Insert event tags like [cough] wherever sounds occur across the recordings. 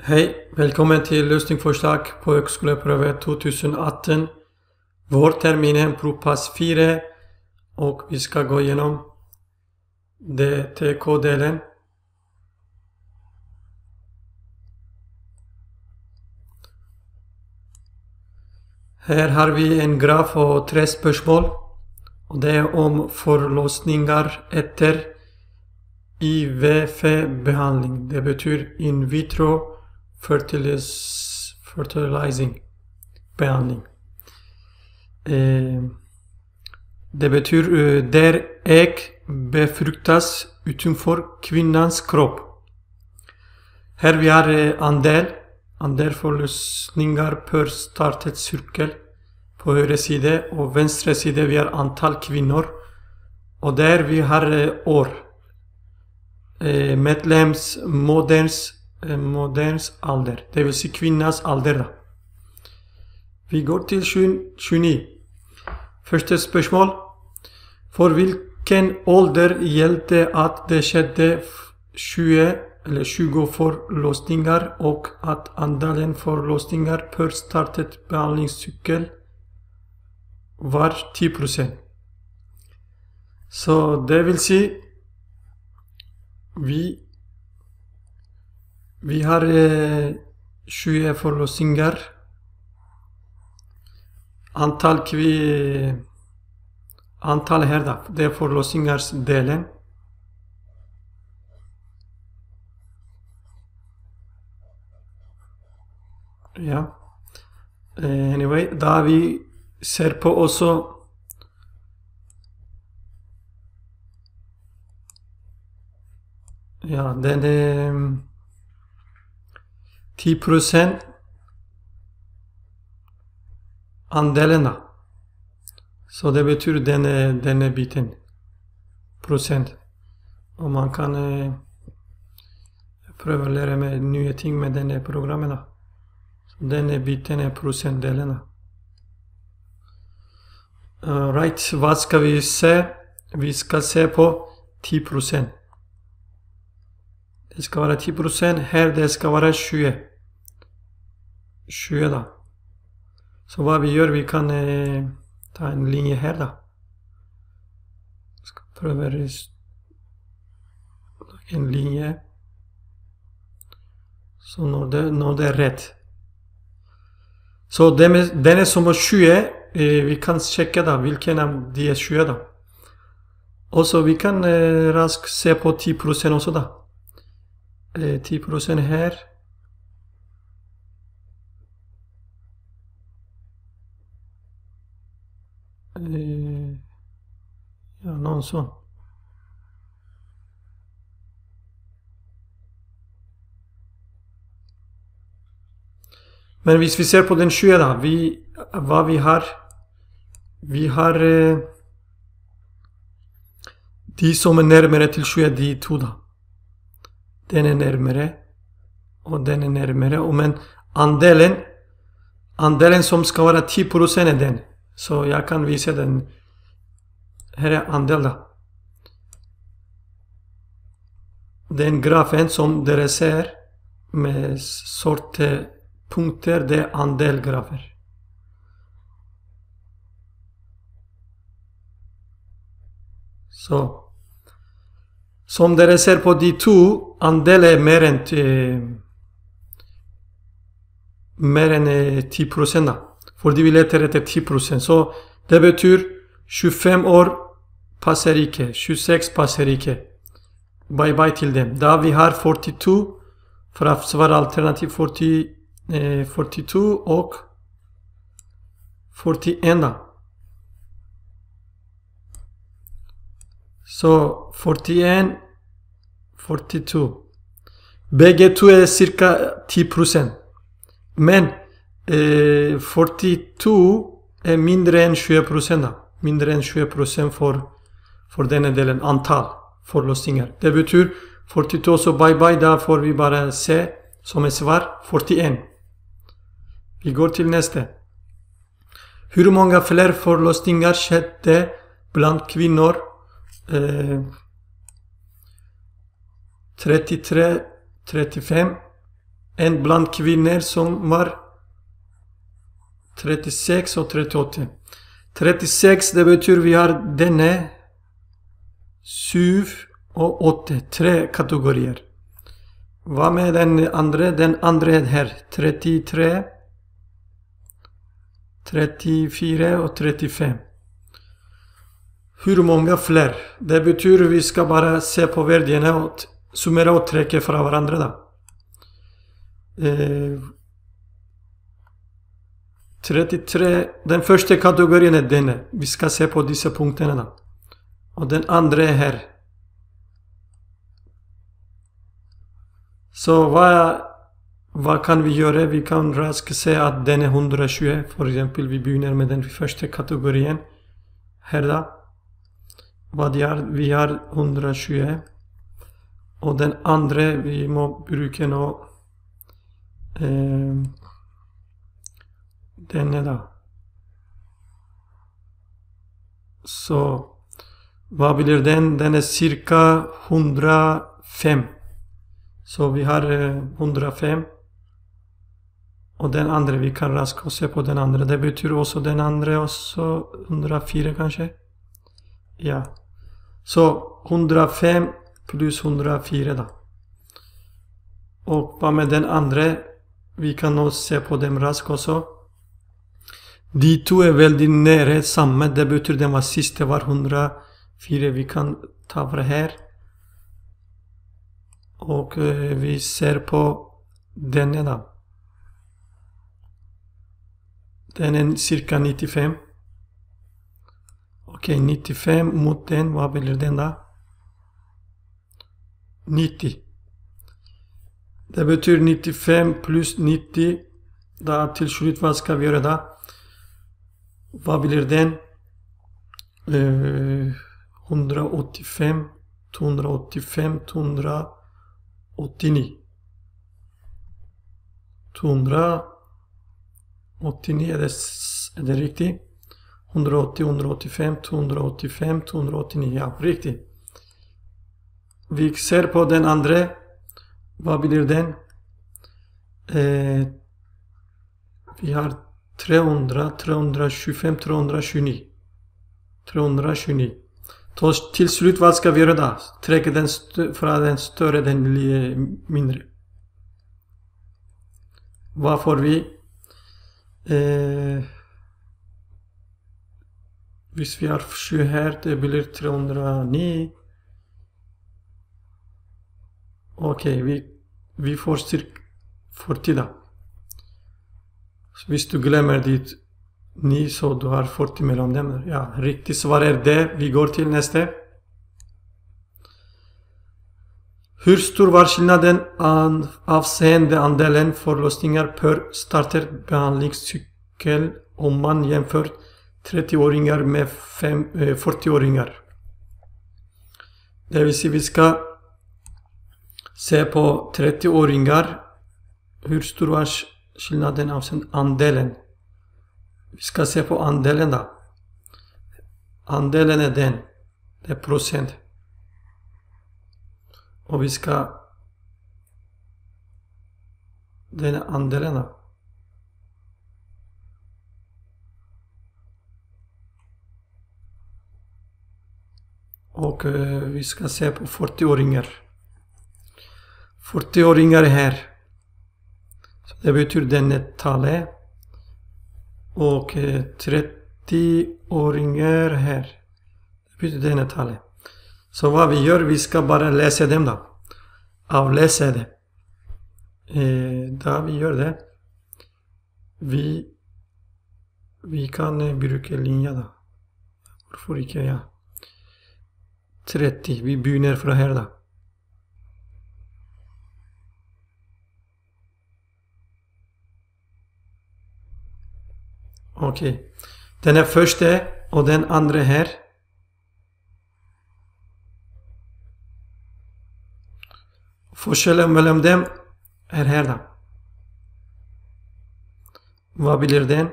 Hej! Välkommen till lösningsförslag på högskoleprovet 2018. vårterminen, provpass 4 och vi ska gå igenom DTK-delen. Här har vi en graf och tre spörsmål. Och det är om förlossningar efter IVF-behandling. Det betyder in vitro fertilizing behandling. Eh, det betyder eh, där ägg befruktas utanför kvinnans kropp. Här vi har eh, andel, andel förlossningar per startad cirkel på högra sida och vänstra sida vi har antal kvinnor och där vi har år. Medlems, moderns, moderns ålder, det vill säga kvinnans ålder. Vi går till 29. Första spörsmål. För vilken ålder gällde att det skedde 20 eller 20 förlossningar och att andelen förlossningar per startad behandlingscykel var 10%. procent? Så det vill säga, vi vi har eh, 20 förlossningar. Antal kvi... Antal herdar, det är förlossningsdelen. Ja. Eh, anyway, da vi ser på också Ja, den... är... 10 andelerna. Så det betyder den, eh, den biten. Procent. Och man kan eh, pröva lära mig nya ting med den programmen. Så den biten är procentdelarna. Uh, right, vad ska vi se? Vi ska se på 10 Det ska vara 10 här det ska vara 20 21. Så vad vi gör, vi kan eh, ta en linje här då. Ska pröva en linje. Så når det, når det är rätt. Så den är, är som 20. Eh, vi kan checka då vilken av de är 20 då. Och så vi kan eh, raskt se på 10% också då. Eh, 10% här. Eh, ja, någon sån. Men visst vi ser på den 21, vi, vad vi har. Vi har eh, de som är närmare till 21, de två. Tuda. Den är närmare. Och den är närmare. Och men andelen, andelen som ska vara 10% är den. Så jag kan visa den. Här är anställda. Den grafen som dere ser med punkter, det är andelgrafer. Så. Som dere ser på de två, andelen är mer än, eh, mer än eh, 10 procent. Fördelbiletteret är 10%. Så det betyder 25 år passar icke. 26 passar icke. Bye bye till dem. Där vi har 42. För att svara alternativ 40, eh, 42 och 41. Så 41, 42. Bägge två är cirka 10%. Men eh, 42 är mindre än 20 procent. Mindre än 20 procent för, för denna delen antal förlossningar. Det betyder 42 så bye bye, där får vi bara se som ett svar 41. Vi går till nästa. Hur många fler förlossningar skedde bland kvinnor? Eh, 33, 35. En bland kvinnor som var 36 och 38. 36 det betyder vi har denne, syv och åtte. Tre kategorier. Vad med den andra? Den andra är här. 33, 34 och 35. Hur många fler? Det betyder vi ska bara se på värdena och summera och träcka från varandra. Då. Eh, 33. Den första kategorin är denna. Vi ska se på dessa punkterna. Och den andra är här. Så vad, vad kan vi göra? Vi kan raskt säga att den är 120. För exempel, vi börjar med den första kategorin. Här då. Vad gör vi? har 120. Och den andra, vi må bruka nå, eh, denne da. Så vad blir den? Den är cirka 105. Så vi har 105. Eh, och den andra, vi kan raska och se på den andra. Det betyder också den andra också 104 kanske. Ja. Så 105 plus 104 då. Och vad med den andra? Vi kan nog se på den raskt också. De två är väldigt nära samma. Det betyder att den var siste var 104. Vi kan ta fra her. Og vi ser på denne, da. Den är cirka 95. Ok, 95 mot den. vad blir den, då? 90. Det betyder 95 plus 90. Da til slutt, hva skal vi göra då? Vad blir den? Eh, 185, 285, 289. 289 är det, är det riktigt? 180, 185, 285, 289. Ja, riktigt. Vi ser på den andra. Vad blir den? Eh, vi har 300, 325, 329. 329. Så till slut vad ska vi göra då? Träcka den från den större den blir mindre. Vad får vi? Eh, hvis vi har 7 här, det blir 309. Okej, okay, vi, vi får cirka 40 då. Så visst du glömmer ditt ni så du har 40 mellanämnen. Ja, riktigt svar är det. Vi går till nästa. Hur stor var skillnaden avseende andelen förlossningar per starterbehandlingscykel om man jämför 30-åringar med 40-åringar? Eh, det vill säga vi ska se på 30-åringar. Hur stor var skillnaden avseende andelen. Vi ska se på andelen då. Andelen är den. Det är procent. Och vi ska... Den är andelen då. Och eh, vi ska se på 40-åringar. 40-åringar här. Det betyder denne tale. Och 30-åringar eh, här. Det betyder denne tale. Så vad vi gör, vi ska bara läsa dem då. Avläsa det. Eh, då vi gör det. Vi, vi kan eh, bruka linja då. Varför inte? Ja. 30. Vi börjar från här då. Okej. Okay. Den är första och den andra här. Forskellen mellan dem är här då. Vad blir den?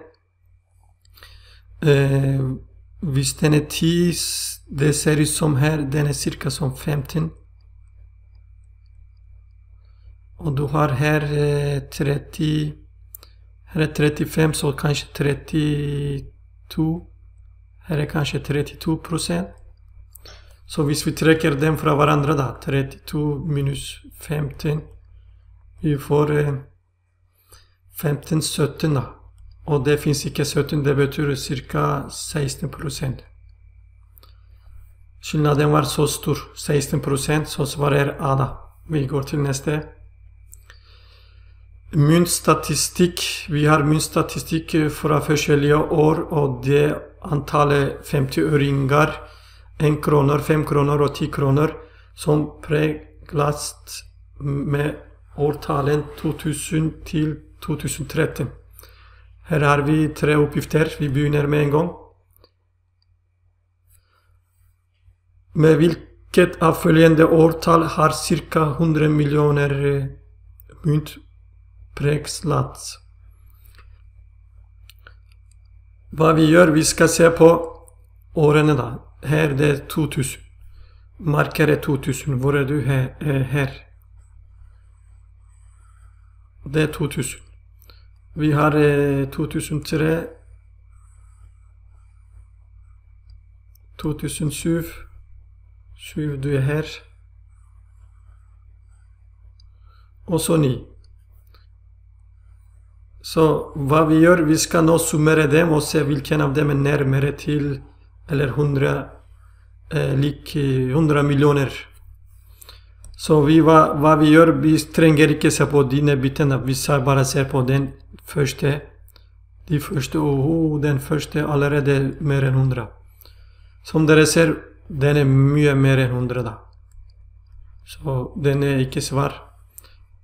Eh, visst den är 10, det ser ut som här, den är cirka som 15. Och du har här eh, 30 här är 35 så kanske 32. Här är kanske 32 procent. Så om vi träcker dem från varandra då. 32 minus 15. Vi får eh, 15 17 då. Och det finns inte 17, det betyder cirka 16 procent. Skillnaden var så stor, 16 procent, så svarar A då. Vi går till nästa myntstatistik. Vi har myntstatistik för försäljliga år och det antalet 50-öringar, 1 kronor, 5 kronor och 10 kronor som präglas med årtalen 2000 till 2013. Här har vi tre uppgifter. Vi börjar med en gång. Med vilket av följande årtal har cirka 100 miljoner eh, mynt präglats. Vad vi gör, vi ska se på åren. Här det är 2000. Markare 2000. Var är du här? Eh, här. Det är 2000. Vi har 2003. 2007. 2007, du är här. Och så 9. Så vad vi gör, vi ska nå summera dem och se vilken av dem är närmare till eller 100, eh, lik 100 eh, miljoner. Så vi, vad, vad vi gör, vi tränger inte se på dina bitarna. Vi bara ser på den första. Den första, och oh, den första allerede mer än 100. Som dere ser, den är mycket mer än 100. Då. Så den är icke svar.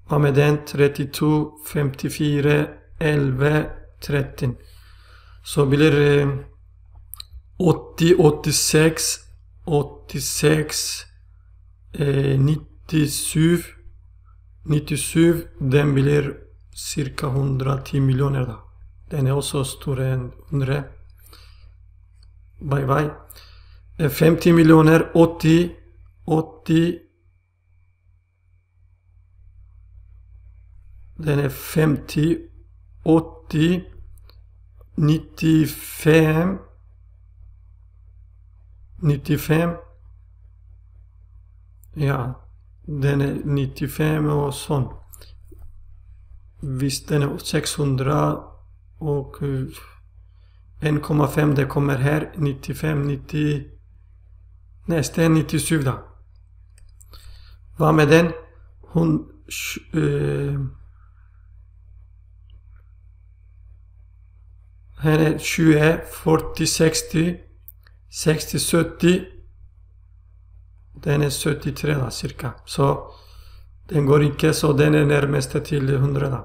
Vad med den? 32, 54, 11-13. Så blir 80, 86, 86, 97. 97 den blir cirka 110 miljoner. Den är också större än 100. Bye bye. 50 eh, miljoner, 80, 80. Den är 50 80, 95, 95. Ja, den är 95 och sån. Visst, den är 600 och 1,5 eh, det kommer här 95, 90 Nästa är 97 då. Vad med den? Hon... Eh, Här är 20, 40, 60, 60, 70. Den är 73 cirka. Så den går inte så den är närmast till 100.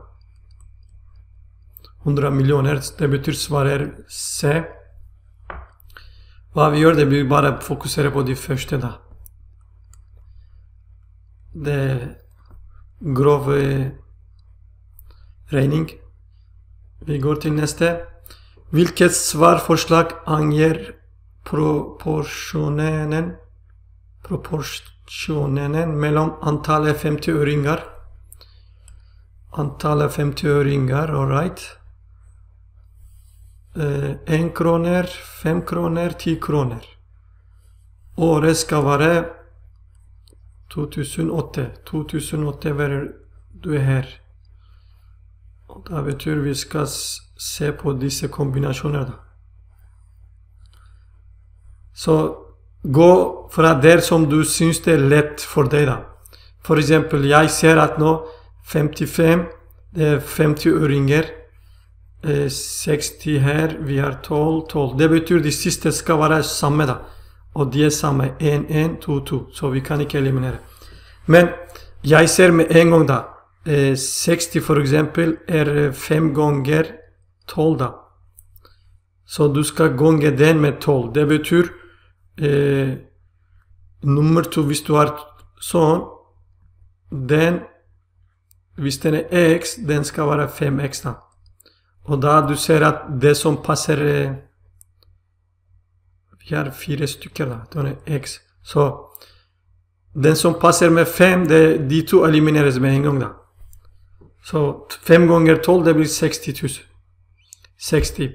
100 miljoner, det betyder svarar C. Vad vi gör det blir bara fokusera på de första. Då. Det är grov eh, Vi går till nästa. Vilket svarförslag anger proportionen, proportionen mellan antalet 50-öringar? Antalet 50-öringar, alright. Eh, 1 kronor, fem kronor, tio kronor. Året ska vara 2008. 2008 var du här. Och äventyr vi ska se på dessa kombinationer. Så gå från att det som du syns det är lätt för dig. Då. För exempel, jag ser att nu, 55, det är 50 öringar. 60 här, vi har 12, 12. Det betyder att det sista ska vara samma. Och det är samma, 1, 1, 2, 2. Så vi kan inte eliminera. Men jag ser med en gång där. 60 eh, för exempel är 5 eh, gånger 12. Så du ska gånga den med 12. Det betyder eh, nummer 2, visst du har så, den, visst den är x, den ska vara 5 x Och där du ser att det som passar, eh, vi har fyra stycken där, den är x. Så den som passar med 5, de, de två elimineras med en gång där. Så 5 gånger 12 det blir 60 000. 60.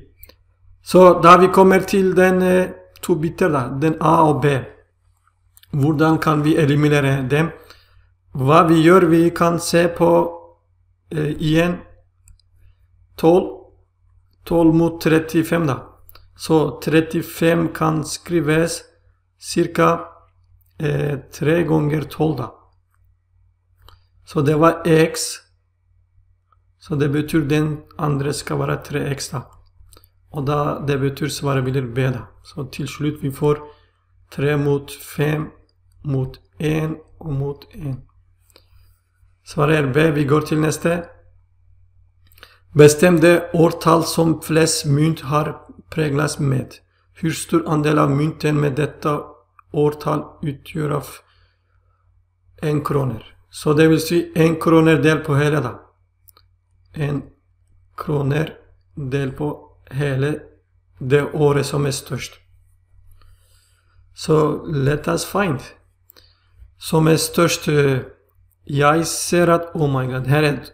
Så där vi kommer till den eh, två bitarna, den A och B. hur kan vi eliminera dem? Vad vi gör, vi kan se på eh, igen 12 12 mot 35 då. Så 35 kan skrivas cirka eh, 3 gånger 12 då. Så det var x så det betyr den andra ska vara tre extra. Och da det betyder svaret blir B. da. Så til slutt vi får tre mot fem, mot én och mot én. Svaret är B. Vi går till nästa. Bestäm det årtal som flest mynt har präglats med. Hur stor andel av mynten med detta årtal utgör av én kronor? Så det vill säga en kroner del på hela dagen en kronor del på hela det året som är störst. Så let us find. Som är störst. Eh, jag ser att oh my god, här är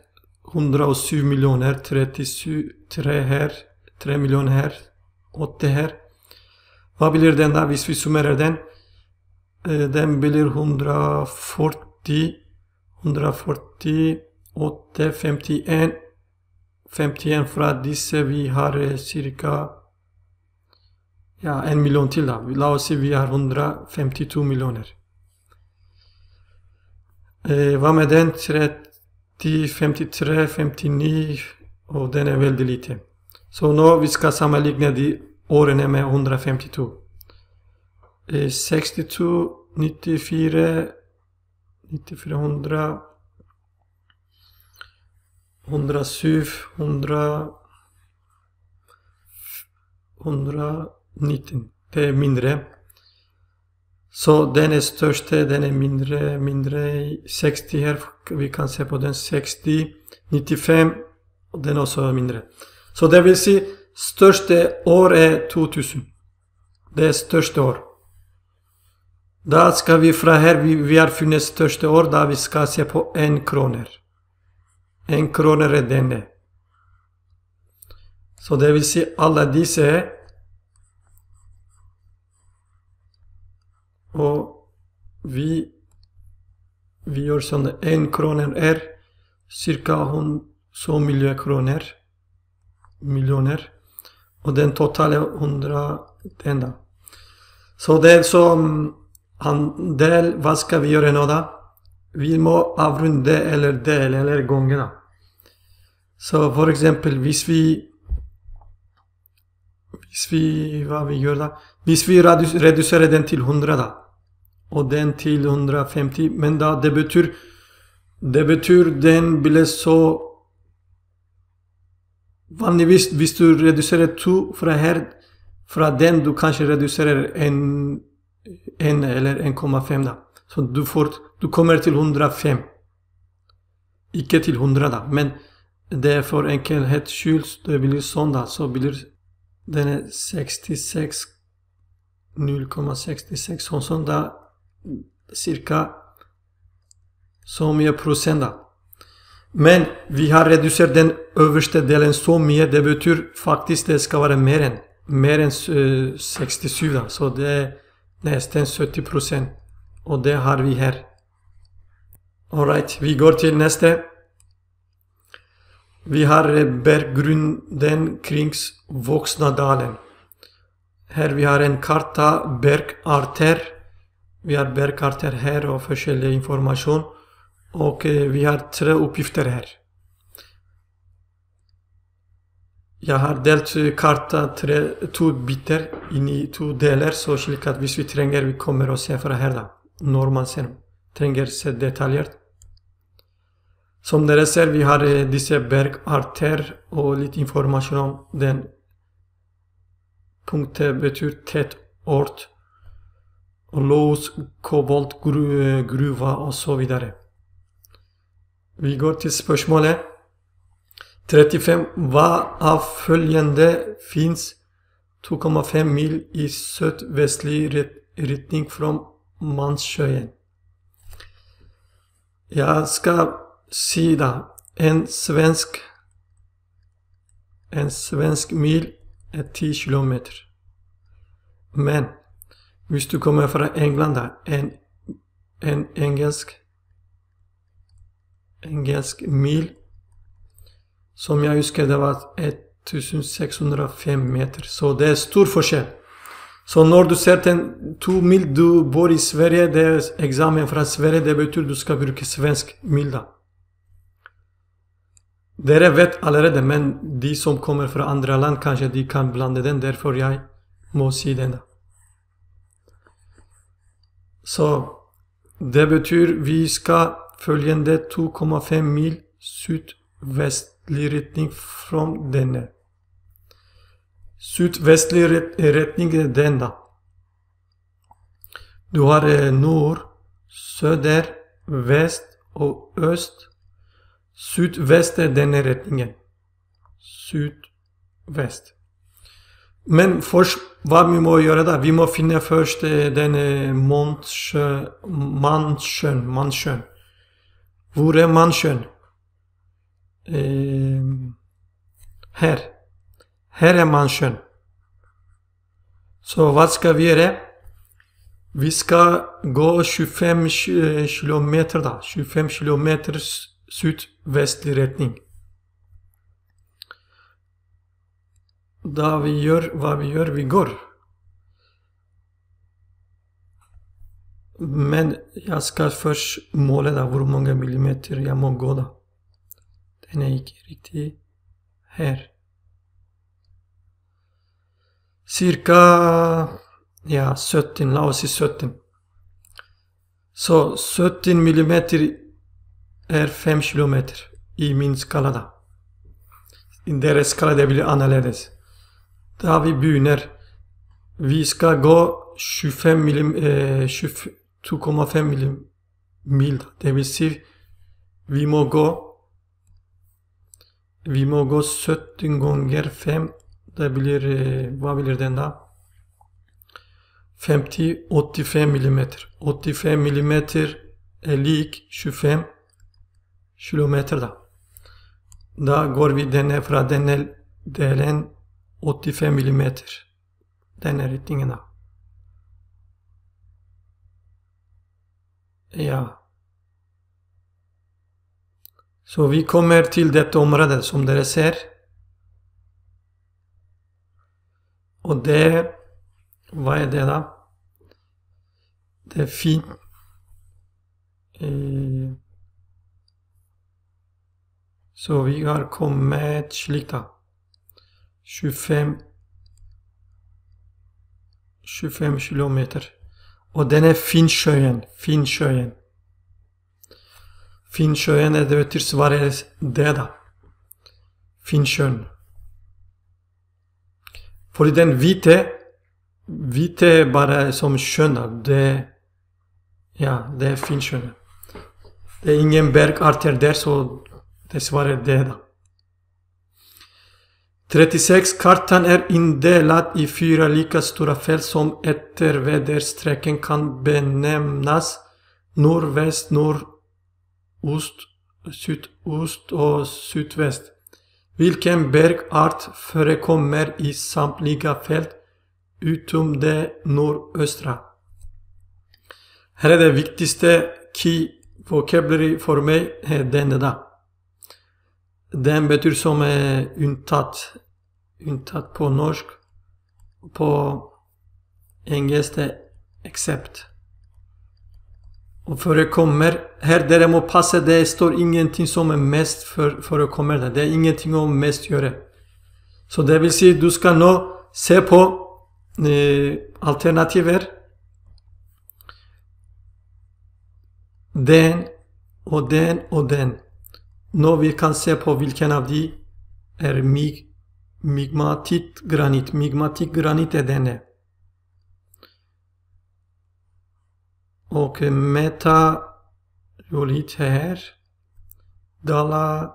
107 miljoner, 37, 3 här, 3 miljoner här, 80 här. Vad blir den då? Visst vi summerar den. Eh, den blir 140, 140, 8, 51 51 från vi har eh, cirka ja, en miljon till. Då. Låt oss säga vi har 152 miljoner. Eh, vad med den? 30, 53, 59 och den är väldigt lite. Så nu vi ska sammanligna de åren med 152. Eh, 62, 94, 9400 107, 100, 119. Det är mindre. Så den är störst, den är mindre, mindre. 60 här, vi kan se på den 60, 95 den är också mindre. Så det vill säga, största år är 2000. Det är största år. Där ska vi från här, vi, vi har funnit största år, där vi ska se på en kronor en kronare denne. Så det vill säga alla dessa och vi, vi gör sådana en krona är cirka 100 miljoner kronor miljoner och den totala 100 denna. Så det är som andel, vad ska vi göra nu då? vi må avrunda eller dela eller gångerna. Så för exempel, hvis vi... Hvis vi... Vad vi gör då? Hvis vi reducerar den till 100 då. Och den till 150. Men då det betyder... Det betyder den blir så... Vanligtvis, visst, du reducerar 2 från här. Från den du kanske reducerar en, en eller 1,5 då. Så du, får, du kommer till 105. Icke till 100 då, men det är för enkelhets skull, det blir söndag, så blir den 66 0,66 och söndag cirka så mycket procent. Men vi har reducerat den översta delen så mycket, det betyder faktiskt att det ska vara mer än, mer än 67 eh, så det är nästan 70 procent. Och det har vi här. Alright, vi går till nästa. Vi har eh, berggrunden kring Voxnadalen. Här vi har en karta, bergarter. Vi har bergarter här och försäljning information. Och eh, vi har tre uppgifter här. Jag har delat eh, karta, tre, två bitar in i två delar så att visst vi tränger vi kommer att se för här då normansene trenger se detaljert. Som ni ser, vi har eh, disse bergarter och lite information om den. Punkten betyder tett ort, lås, kobolt, gru, eh, gruva osv. Vi går till spörsmålet. 35. Vad av följande finns 2,5 mil i sydvestlig riktning från manskön. Jag ska sida en svensk en svensk mil är 10 kilometer. Men om du kommer från England en, en engelsk engelsk mil som jag huskar var 1605 meter. Så det är stor skillnad. Så när du sätter två mil, du bor i Sverige, det är examen från Sverige, det betyder att du ska bruka svensk milda. Dere vet allerede, men de som kommer från andra land kanske de kan blanda den, därför jag måste säga denna. Så det betyder vi ska följande 2,5 mil sydvästlig riktning från denna. Sydvästlig riktning är denna. Du har eh, norr, söder, väst och öst. Sydväst är den riktningen. Sydväst. Men först, vad vi må göra där? Vi må finna först eh, den eh, Manschen. Manschen. Manschen. Vore Manschen? Eh, här. Här är manschen. Så vad ska vi göra? Vi ska gå 25 km då, 25 kilometer sydvästlig riktning. Då vi gör vad vi gör, vi går. Men jag ska först måla då hur många millimeter jag må gå då. Den är inte riktigt här. cirka ja, 17, la oss si 17. Så 17 millimeter er 5 kilometer i min skalada. Dere skala det blir annerledes. Da vi begynner Vi skal gå 25 milim, eh, 2,5 milim mil. Det vil si vi må gå Vi må gå 17 ganger 5 det blir, eh, vad blir den då? 50-85 mm. 85 mm är lik 25 kilometer då. Då går vi den här från den här delen 85 mm. Den här riktningen då. Ja. Så vi kommer till detta område som ni ser. Och det, vad är det då? Det är fint. Eh, så vi har kommit slik da. 25 25 kilometer. Och den är Finnsjön, Finnsjön. Finnsjön är det tilsvarer det da. Finnsjön. För den vite, vite är bara som sköna. Det, ja, det är finsköna. Det är ingen bergarter där så det svarar det. 36. Kartan är indelad i fyra lika stora fält som efter väderstrecken kan benämnas nordväst, nordost, sydost och sydväst vilken bergart förekommer i samtliga fält utom det nordöstra. Här är det viktigaste key vocabulary för mig den där. Den betyder som untat, untat på norsk. På engelska except och förekommer. Här däremot passet, det står ingenting som är mest för, förekommer. Det är ingenting om mest göra. Så det vill säga du ska nu se på eh, alternativer. Den och den och den. Nå vi kan se på vilken av de är mig, migmatit granit. Migmatit granit är denna. Eh, och Meta Jolit här. Dala...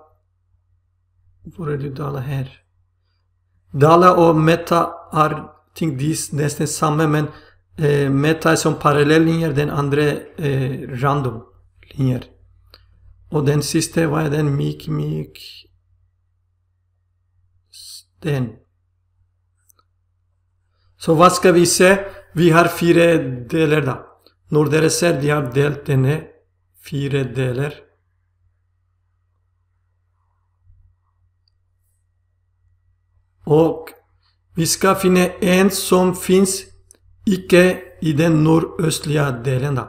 Var är det Dala här? Dala och Meta är nästan samma men eh, Meta är som parallellinjer, den andra eh, random linjer. Och den sista, vad är den? Mik, mik... Den. Så vad ska vi se? Vi har fyra delar där. Når Serbia har delt denne fire deler Och vi ska finna en som finns icke i den nordöstliga delen.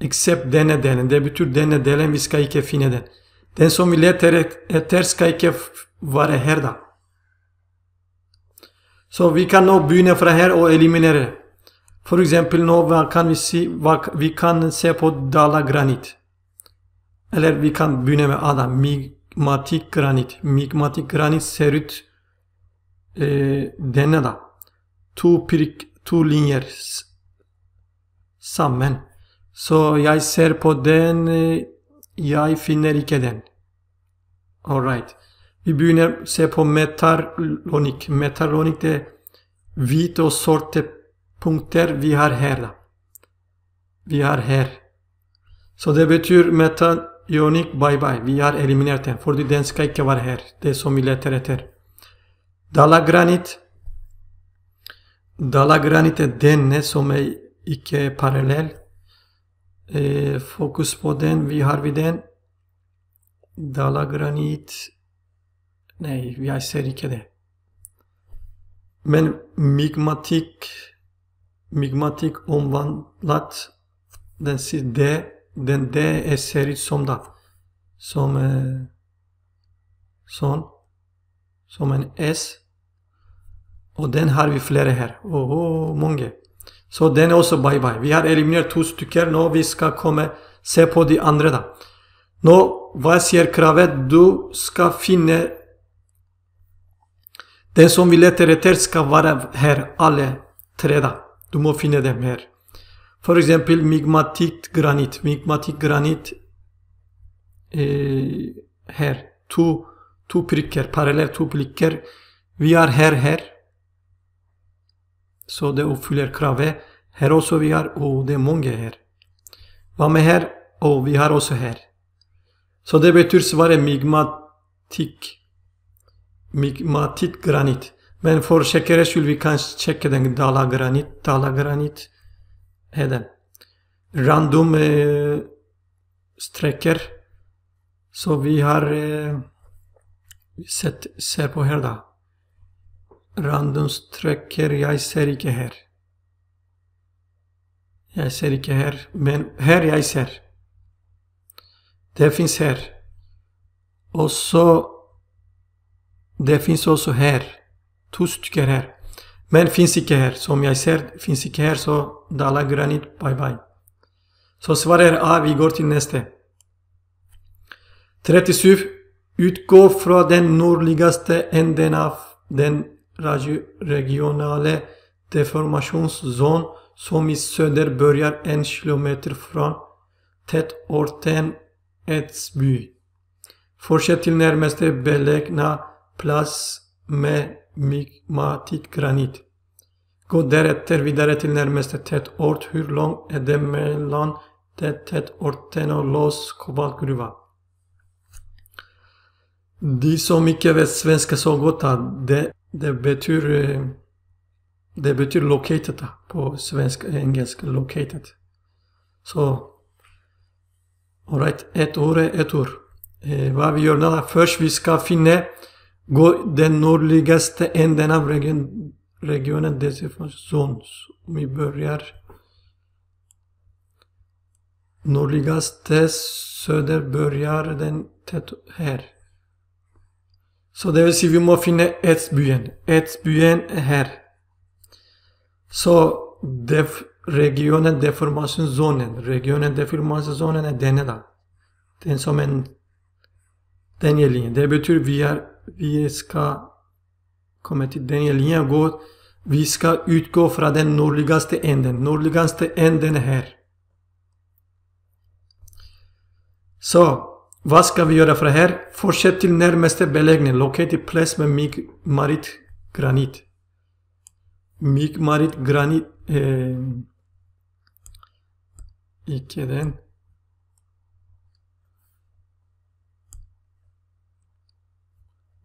Except denna delen. Det betyder denna delen, vi ska icke finna den. Den som vi letar efter ska icke vara här. Då. Så vi kan nå byn från här och eliminera för exempel nu kan vi, se, vad, vi kan se på Dalagranit. Eller vi kan börja med Adam Migmatik granit. Migmatik granit ser ut eh, denna. Då. Två, prick, två linjer samman. Så jag ser på den. Eh, jag finner icke den. Alright. Vi börjar se på metallonik. Metallonik är vit och sorter punkter vi har här. Vi har här. Så det betyder metaionic bye bye. Vi har eliminerat den. För den ska icke vara här. Det som vi letar efter. Dala granit. Dala granit är den som är icke parallell. Eh, fokus på den. Vi har vi den. Dala granit. Nej, jag ser icke det. Men migmatik Migmatic omvandlat den, det, den det är serit som där. Som eh, sån. Som en S. Och den har vi flera här. Oho, många. Så den är också bye bye. Vi har eliminerat två stycken. Nu vi ska komma se på de andra då. Nu vad säger kravet? Du ska finna den som vi letar efter ska vara här alla tre då. Du må finna dem här. För exempel migmatit granit. Migmatit granit eh, här. Två, två prickar, parallella två prickar. Vi har här, här. Så det uppfyller kravet. Här också vi har, och det är många här. Vad med här? Och vi har också här. Så det betyder svaret migmatik. Migmatit granit. Men for şekereshül vi kanst çekkeden dala granit, dala granit hedem. Random eh, strecker så vi har eh, sett, ser på her da. Random strecker jeg ser ikke her. Jeg ser ikke her, men her jeg ser. Det fins her. Og så Det fins også her. Tust kerer. Men finns icke här. Som jag ser finns icke här så Dala Granit bye bye. Så svarar er A. Vi går till nästa. 37. Utgå från den nordligaste änden av den regionala deformationszon som i söder börjar en kilometer från tätorten Edsby. Fortsätt till närmaste belägna plats med migmatisk granit. Gå därefter vidare till närmaste tätort. Hur lång är det mellan det tätorten och Los kobaltgruva? De som icke vet svenska så gott det, det betyder det betyder located på svenska, engelska, located. Så, alright, ett år är ett år. Eh, vad vi gör nu, först vi ska finna går den nordligaste änden av region, regionen desifrån Sons. vi börjar nordligaste söder börjar den här. Så det vill säga vi måste finna Edsbyen. Edsbyen är här. Så def, regionen deformationszonen, regionen deformationszonen är denna. Den som en den linjen. Det betyder vi är vi ska komma till den linjen går. Vi ska utgå från den nordligaste änden. Nordligaste änden är här. Så, vad ska vi göra för här? Fortsätt till närmaste belägning. Locate place med mikmarit granit. Mikmarit granit... Eh, icke den.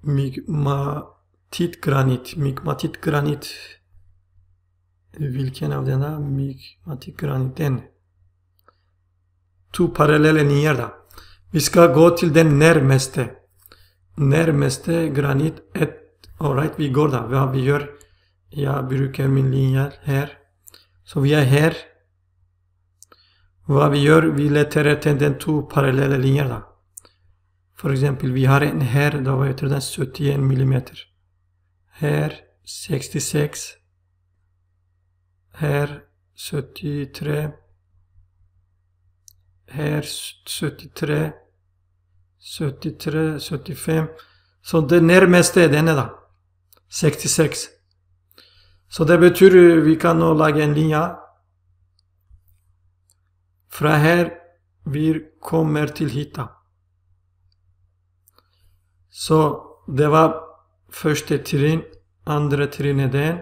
Migmatit granit. Migmatit granit. Vilken av denna? Migmatit granit. Den. Två parallella linjer Vi ska gå till den närmaste. Närmaste granit 1. Alright, vi går då. Vad vi gör. Jag brukar min linje här. Så vi är här. Vad vi gör, vi letar efter den två parallella linjerna. För exempel, vi har en här, då vad heter den, 71 mm. Här 66. Här 73. Här 73. 73, 75. Så det närmaste är denna då. 66. Så det betyder vi kan lägga en linje. Från här vi kommer till hitta. So deva föšte Tirin, Andra Tirineden.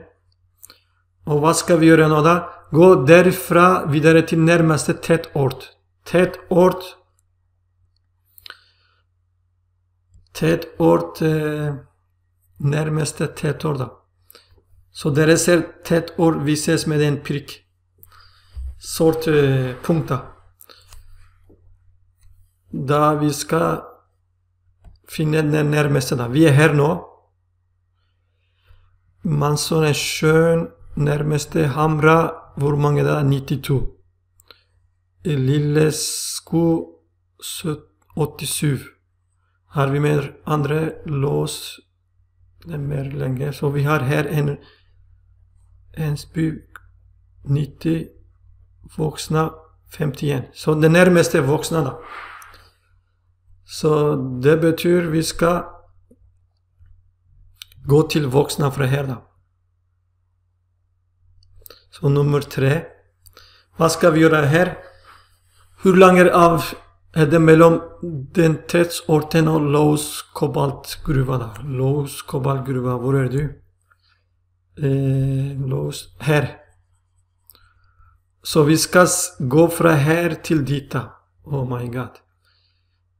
Og hva skal vi gjøre nå, da? Gå derfra videre til nærmeste tettort. Tettort Tettort eh, Nærmeste tettort, da. Så dere ser tettort vises med en prikk. Sort eh, punkt, da. Da vi skal Finner närmar sig. Vi är här nu. Manson, Mansonen sjön närmaste Hamra, hur många där? 92. Lillesko 87. Har vi mer andra lås? Det är mer längre. Så vi har här en En Ensby 90 vuxna 51. Så den närmaste vuxna då. Så det betyder vi ska gå till vuxna förhärda. Så nummer tre. Vad ska vi göra här? Hur lång är det mellan den tätorten och Laos kobaltgruva? Då? Laos kobaltgruva, var är du? Eh, Laos, här. Så vi ska gå från här till dit. Oh my god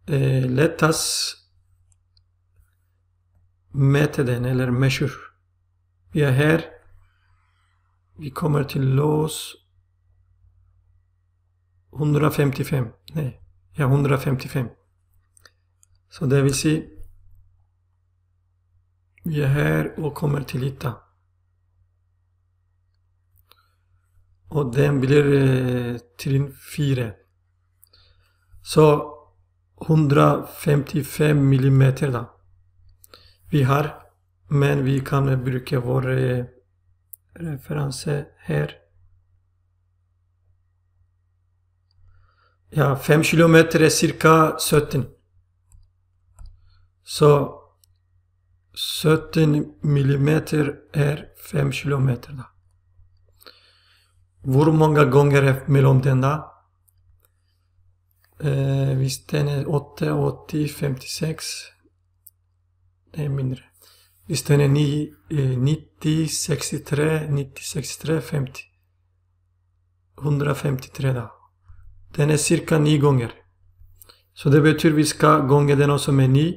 e, let us mäteden eller measure. Vi är här. Vi kommer till lås 155. Nej, ja 155. Så det vill säga vi är här och kommer till yta. Och den blir eh, till 4. Så 155 mm vi har. Men vi kan bruka vår eh, referens här. Ja, 5 km är cirka 17. Så 17 mm är 5 km. Hur många gånger är mellan denna? Eh, visst, den är 8, 80, 56. Det är mindre. Visst, den är 9, eh, 90, 63, 90, 63, 50. 153 då. Den är cirka 9 gånger. Så det betyder att vi ska gånga den som är 9.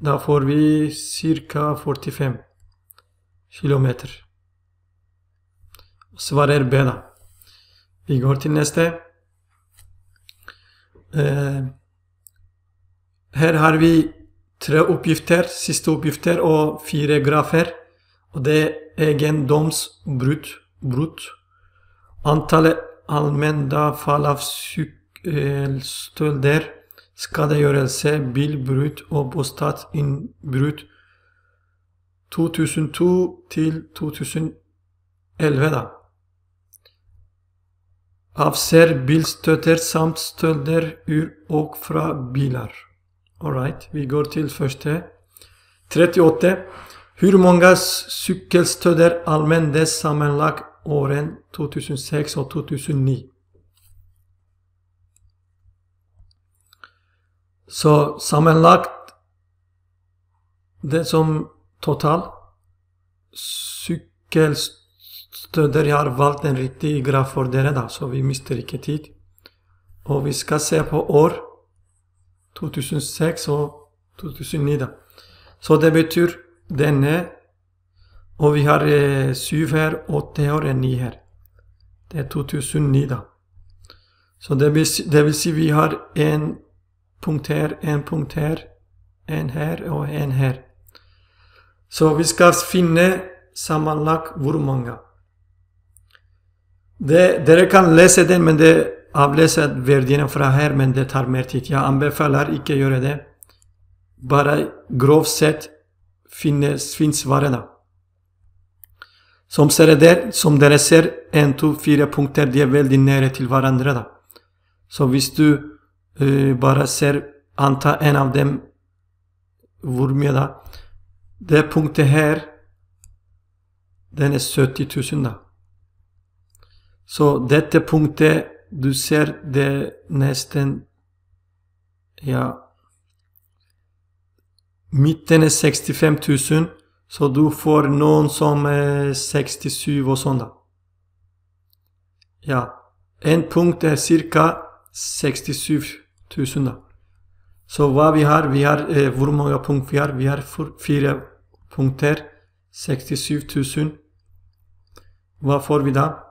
Då får vi cirka 45 kilometer. Svar är B då. Vi går till nästa. Eh, här har vi tre uppgifter, sista uppgifter och fyra grafer. Och det är egendomsbrott, brott, antalet anmälda fall av cykelstölder, skadegörelse, bilbrott och bostadsinbrott 2002 till 2011 avser bilstöter samt stölder ur och från bilar. Alright, vi går till första. 38. Hur många cykelstöder användes sammanlagt åren 2006 och 2009? Så sammanlagt, det som total cykelstölder Stöder har valt en riktig graf för det redan, så vi mister icke tid. Och vi ska se på år 2006 och 2009. Så det betyder denne och vi har eh, syv här, åtta och en nio här. Det är 2009. Så det vill, det vill säga vi har en punkt här, en punkt här, en här och en här. Så vi ska finna sammanlagt hur många. Det, dere kan läsa den, men det avleser verdiene fra her, men det tar mer tid. Jag Jeg anbefaler ikke göra det. Bara grovt sett finns finnes svarene. Som, ser der, som dere ser, én, to, fire punkter, de är väldigt nära till varandra. da. Så hvis du uh, eh, bare ser anta en av dem hvor mye da? Det punktet her, den är 70 000 da. Så detta punkten, du ser det nästan, ja, mitten är 65 000. Så du får någon som är 67 och sådana. Ja, en punkt är cirka 67 000. Så vad vi har, vi har, eh, hur många punkter vi har? Vi har fyra punkter, 67 000. Vad får vi då?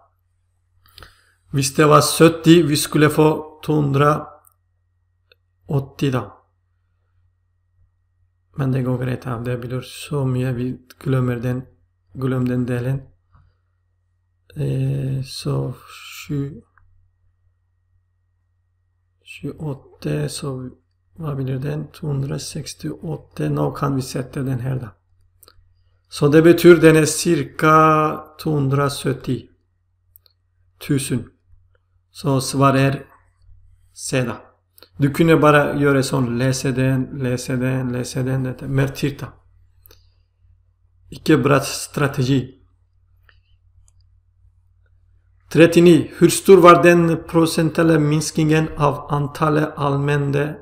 Hvis det var 70, vi skulle få 280 då. Men det går rätt av, det blir så mycket. Vi glömmer den, glöm den delen. Eh, så 7, 28, så vad blir den? 268, nu kan vi sätta den här då. Så det betyder den är cirka 270 000. Så svarar sedan. Du kunde bara göra sån, läsa den, läsa den, läsa den, mer titta. Icke bra strategi. 39. Hur stor var den procentuella minskningen av antalet allmänna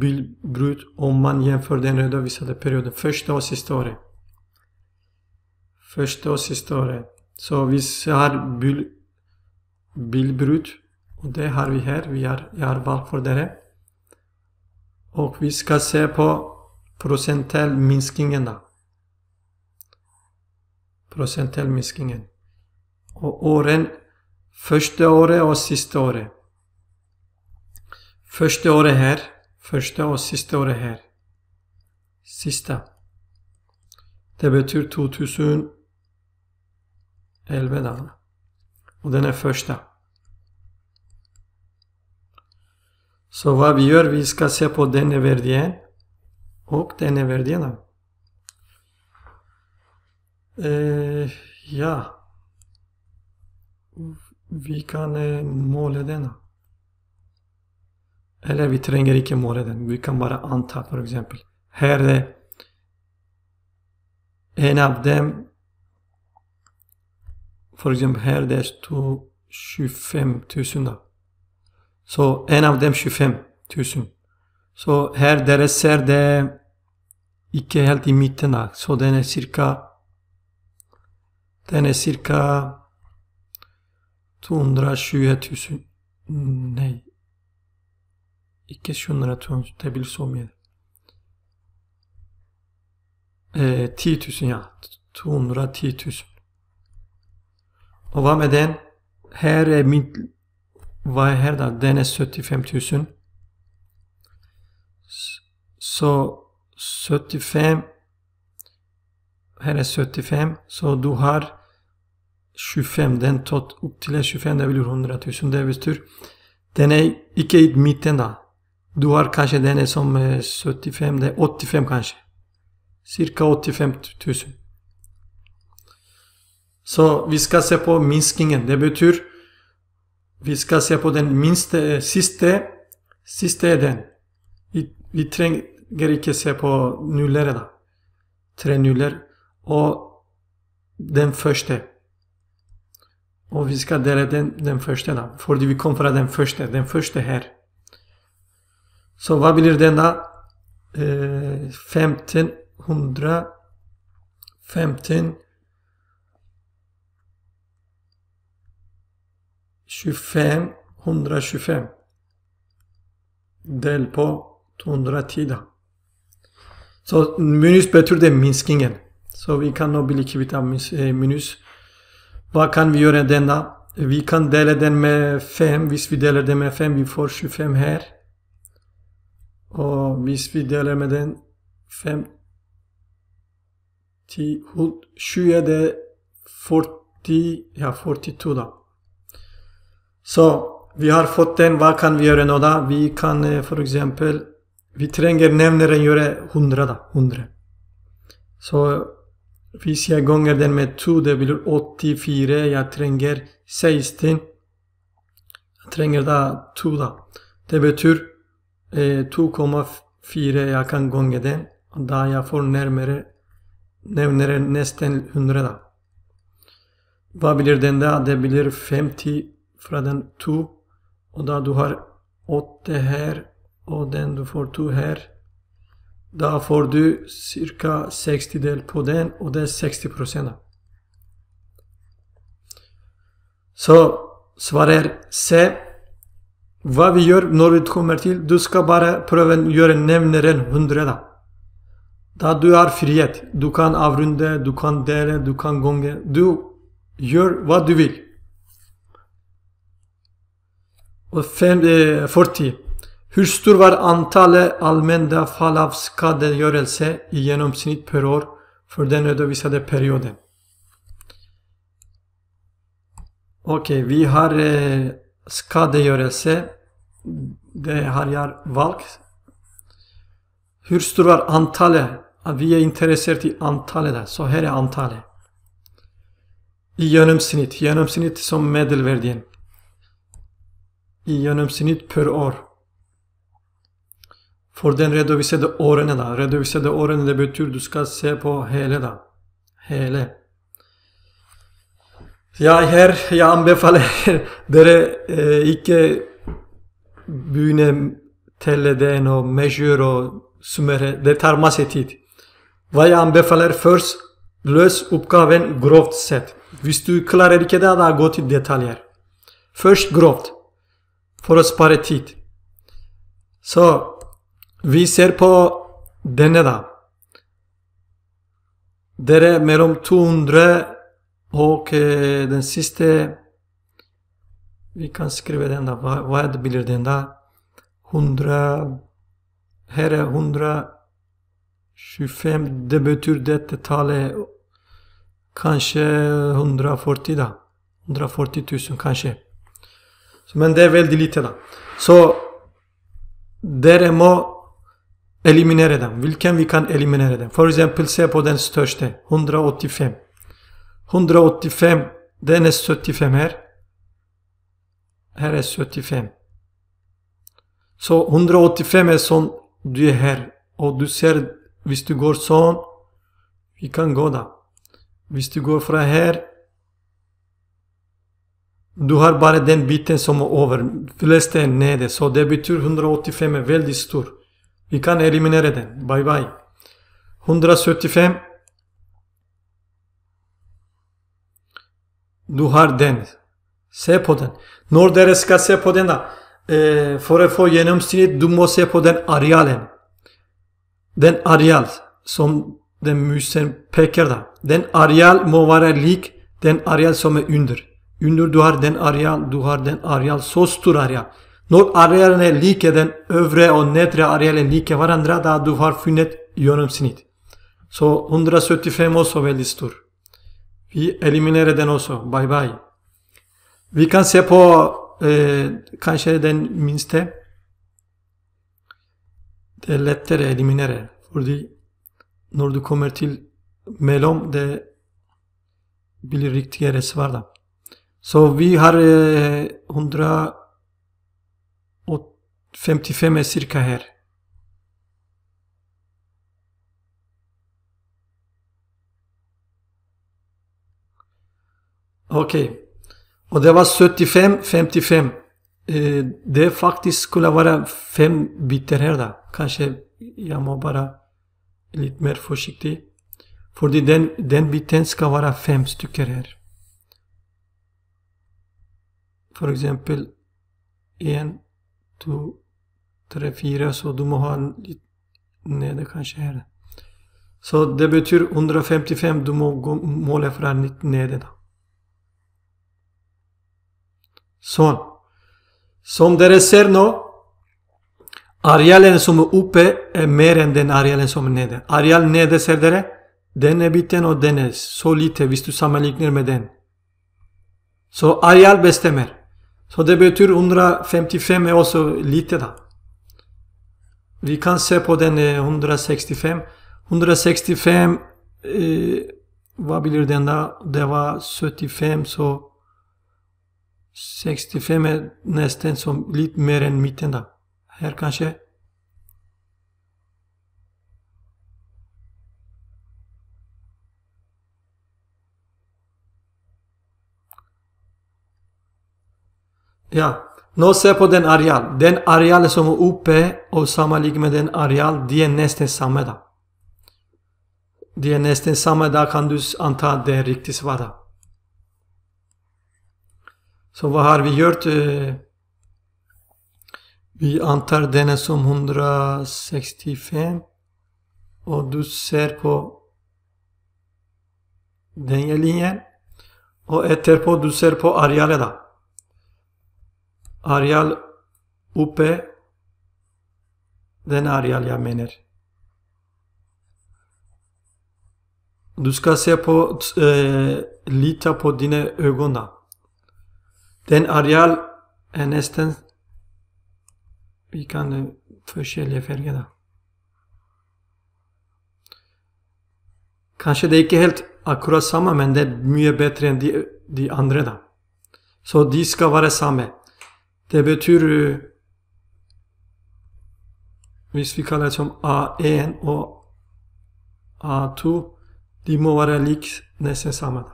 bilbrott om man jämför den redovisade perioden första och sista året? Första och sista året. Så vi har bil Bildbrut. Och det har vi här. Vi har, jag har valt för det här. Och vi ska se på procentuell minskningarna. Procentuell minskningen. Och åren första året och sista året. Första året här. Första och sista året här. Sista. Det betyder 2011 dagarna. Och den är första. Så vad vi gör, vi ska se på denna värden och denna värdena. Eh, ja, vi kan eh, måla denna. Eller vi tränger inte måla den, vi kan bara anta för exempel. Här är en av dem, för exempel här det står 25 000. So en av dem 25 000. So her där ser det icke helt i mitten här. Så den är cirka den är cirka 220 000. Nej. Icke 200 000. Det blir så mer. Eh, 10 000 ja. 210 000. Och vad med den? her är min vad är här då? Den är 75 000. Så 75. Här är 75. Så du har 25. Den tar upp till 25. Det blir 100 000. Det betyder den är icke i mitten då. Du har kanske den är som 75. Eh, det är 85 kanske. Cirka 85 000. Så vi ska se på minskningen. Det betyder vi ska se på den minsta, sista, sista är den. Vi, vi tränger inte se på nullorna. Tre nullor. Och den första. Och vi ska dela den, den första För vi kom från den första, den första här. Så vad blir denna? Eh, 1500 15 25 125 Del på 210 Så minus betyder minskningen. Så vi kan nå bli kvitt eh, minus. Vad kan vi göra denna? Vi kan dela den med 5. Om vi delar den med 5, vi får 25 här. Och om vi delar med den 5 10, 20 det 40, ja 42 då. Så vi har fått den, vad kan vi göra nu då? Vi kan eh, för exempel, vi tränger nämnaren göra 100 100. Så vi ser gånger den med 2, det blir 84, jag tränger 16. Jag tränger då 2 Det betyder eh, 2,4, jag kan gånger den. Där jag får närmare, nämnaren nästan 100 Vad blir den då? Det blir 50 från den to, och då du har 8 här och den du får to här. Då får du cirka 60 del på den, och det är 60 procent. Så svaret er C. Vad vi gör när vi kommer till? Du ska bara pröva att göra nämnaren 100, Då Da du har frihet. Du kan avrunda, du kan dela, du kan gange. Du gör vad du vill. Och fem, 40. Eh, Hur stor var antalet allmänna fall av skadegörelse i genomsnitt per år för den redovisade perioden? Okej, okay, vi har eh, skadegörelse. Det har jag valt. Hur stor var antalet? Vi är intresserade i antalet. Där. Så här är antalet. I genomsnitt, genomsnitt som medelvärden. i genomsnitt per år. For den redovisede årene, da. Redovisede årene det betyr du skal se på hele, da. Hele. Jeg her, jeg anbefaler [laughs] dere eh, ikke begynne telle den og measure og summere. Det tar masse tid. Hva jeg anbefaler først, løs oppgaven grovt sett. Hvis du klarer ikke det, da gå til detaljer. Først grovt. för att spara tid. Så vi ser på denna dag. Det är mellan 200 och eh, den sista. Vi kan skriva den där. Vad, vad blir den där? 100. Här är 125. Det betyder detta talet kanske 140 då. 140 000 kanske. Men det är väldigt lite da. Så där må eliminera dem. Vilken vi kan eliminera dem. För exempel se på den största. 185. 185. Den är 75 här. Här är 75. Så 185 är som du är här. Och du ser, om du går så, Vi kan gå där. Om du går från här du har bara den biten som är över. Flesta är nere. Så det betyder 185 är väldigt stor. Vi kan eliminera den. Bye bye. 175. Du har den. Se på den. När du ska se på den eh, för att få genomsnitt du måste se på den arealen. Den areal som den musen pekar där. Den areal må vara lik den areal som är under. Ündür aryal, areal, den aryal, sostur areal. Not arealene likeden övre o netre areale like varandra da duhar fünet yönümsinit. So undra söttifem oso velistur. Vi eliminere den oso. Bye bye. Vi kan se på eh, kanske den minste. Det är lättare eliminere. För de, när du kommer till melom det blir riktigare svar. Så vi har 155 eh, cirka här. Okej. Okay. Och det var 75, 55. Eh, det faktiskt skulle vara fem bitar här då. Kanske jag må bara lite mer försiktig. För den, den biten ska vara fem stycken här. För exempel 1, 2, 3, 4. Så du må ha en litt nede, kanskje her. Så det betyder 155. Du må måla måle fra litt Så. Som dere ser nu, arealen som är uppe är mer än den arealen som är nede. Arealen nede, ser dere? Den är biten, och den är så lite hvis du sammenligner med den. Så areal bestämmer. Så det betyder 155 är också litet. Vi kan se på den 165. Eh, 165, eh, vad blir den där? Det var 75 så 65 är nästan som lite mer än mitten där. Här kanske Ja. Nu se på den areal. Den areal som är uppe och sammanligg med den areal, det är nästan samma dag. Det är nästan samma dag kan du anta att det är riktigt svaret. Så vad har vi gjort? Eh? Vi antar den är som 165 och du ser på den linjen och efter du ser på arealen. Arjal uppe. Den Arjal jag menar. Du ska se på, eh, lita på dina ögon. Den areal är nästan... Vi kan eh, förskilja färgerna. Kanske det är inte helt akkurat samma men det är mycket bättre än de, de andra. Så de ska vara samma. Det betyder, ju, om vi kallar det som A1 och A2, de må vara lik nästan samma.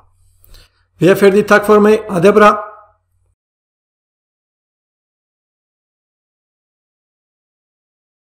Vi är färdiga, tack för mig, ha det bra!